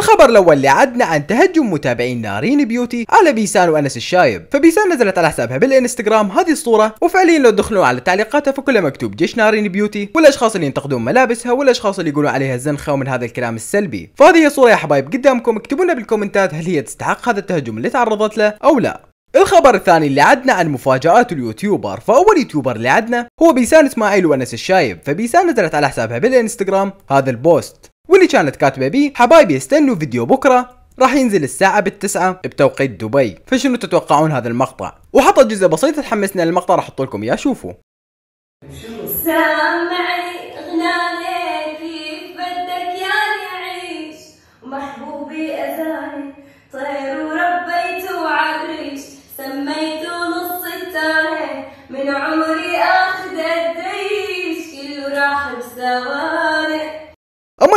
الخبر الاول اللي عدنا عن تهجم متابعين نارين بيوتي على بيسان وانس الشايب فبيسان نزلت على حسابها بالانستغرام هذه الصوره وفعليا لو تدخلون على تعليقاتها فكلها مكتوب جيش نارين بيوتي والاشخاص اللي ينتقدون ملابسها والاشخاص اللي يقولون عليها زنخه ومن هذا الكلام السلبي فهذه الصوره يا حبايب قدامكم اكتبوا لنا بالكومنتات هل هي تستحق هذا التهجم اللي تعرضت له او لا الخبر الثاني اللي عدنا عن مفاجآت اليوتيوبر فأول يوتيوبر اللي عدنا هو بيسان إسماعيل وأنس الشايب فبيسان نزلت على حسابها بالإنستغرام هذا البوست واللي كانت كاتبه بيه حبايبي استنوا فيديو بكره راح ينزل الساعة بالتسعة بتوقيت دبي فشنو تتوقعون هذا المقطع وحطت جزء بسيط تحمسنا للمقطع راح احط لكم اياه شوفوا سامعي بدك اذاني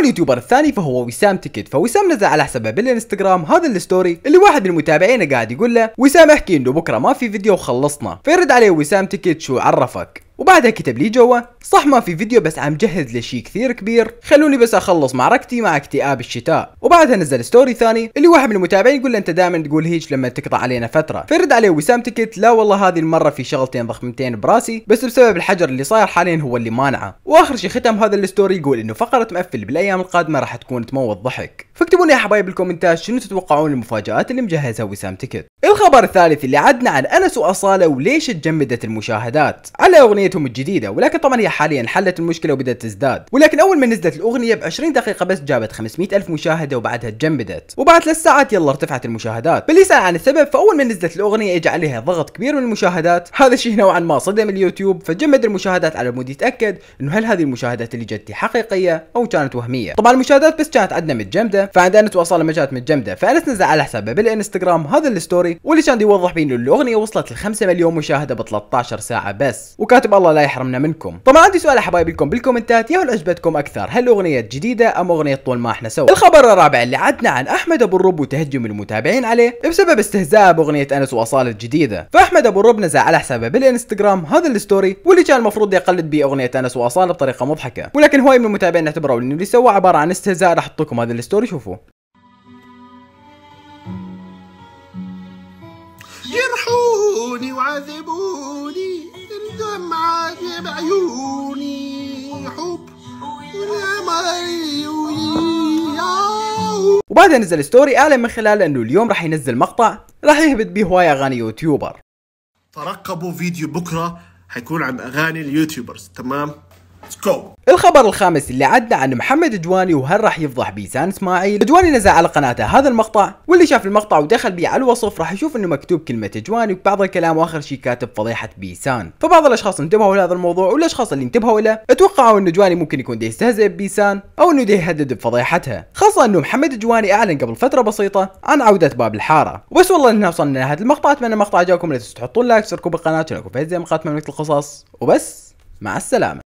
واليوتيوبر الثاني فهو وسام تيكت فوسام نزل على حسابه بالانستغرام هذا الستوري اللي واحد من متابعينا قاعد يقول له وسام احكي انه بكره ما في فيديو وخلصنا فيرد عليه وسام تيكت شو عرفك وبعدها كتب لي جوا صح ما في فيديو بس عم جهز لشي كثير كبير خلوني بس اخلص معركتي مع اكتئاب الشتاء وبعدها نزل ستوري ثاني اللي واحد من المتابعين يقول له انت دائما تقول هيج لما تقطع علينا فتره فرد عليه وسام تكت لا والله هذه المره في شغلتين ضخمتين براسي بس بسبب الحجر اللي صاير حاليا هو اللي مانعه واخر شيء ختم هذا الستوري يقول انه فقره مقفل بالايام القادمه راح تكون تموت ضحك فاكتبوا لي يا حبايب بالكومنتات شنو تتوقعون المفاجات اللي مجهزها وسام تكت الخبر الثالث اللي عدنا عن انس واصاله وليش تجمدت المشاهدات على اغنيتهم الجديده ولكن طبعا هي حاليا حلت المشكله وبدات تزداد ولكن اول ما نزلت الاغنيه ب 20 دقيقه بس جابت 500 الف مشاهده وبعدها تجمدت وبعد ثلاث ساعات يلا ارتفعت المشاهدات باللي يسال عن السبب فاول ما نزلت الاغنيه اجى عليها ضغط كبير من المشاهدات هذا الشيء نوعا ما صدم اليوتيوب فجمد المشاهدات على مود يتاكد انه هل هذه المشاهدات اللي جت حقيقيه او كانت وهميه طبعا المشاهدات بس كانت عندنا متجمده فعند انس لما ما متجمده فانس نزل على حسابه بالانستغرام هذا الستوري واللي كان يوضح بيه انه الاغنيه وصلت ل 5 مليون مشاهده ب 13 ساعه بس وكاتب الله لا يحرمنا منكم طبعا عندي سؤال حبايبكم بالكومنتات يا هل عجبتكم اكثر هل اغنيه جديده ام اغنيه طول ما احنا سوا الخبر الرابع اللي عدنا عن احمد ابو الرب وتهجم المتابعين عليه بسبب استهزاء باغنيه انس واصاله الجديده فاحمد ابو الرب نزل على حسابه بالانستغرام هذا الستوري واللي كان المفروض يقلد به اغنيه انس واصاله بطريقه مضحكه ولكن هواي من المتابعين اعتبروا انه اللي سواه عباره عن استهزاء راح احط لكم هذا الستوري شوفوه جرحوني وعذبوني الدمعة بعيوني وبعدها نزل ستوري اعلن من خلاله انه اليوم راح ينزل مقطع راح يهبط به هواي اغاني يوتيوبر ترقبوا فيديو بكره حيكون عن اغاني اليوتيوبرز تمام الخبر الخامس اللي عدنا عن محمد جواني وهل راح يفضح بيسان اسماعيل جواني نزل على قناته هذا المقطع واللي شاف المقطع ودخل بيه على الوصف راح يشوف انه مكتوب كلمه جواني وبعض الكلام واخر شيء كاتب فضيحه بيسان فبعض الاشخاص انتبهوا لهذا الموضوع والاشخاص اللي انتبهوا له اتوقعوا انه جواني ممكن يكون ده يستهزئ ببيسان او انه ده يهدد بفضيحتها خاصه انه محمد جواني اعلن قبل فتره بسيطه عن عوده باب الحاره وبس والله هنا وصلنا لنهايه المقطع اتمنى المقطع عجبكم لا تنسوا تحطون لايك وتشتركوا بالقناه ونكون في زي مقاطع القصص وبس مع السلامه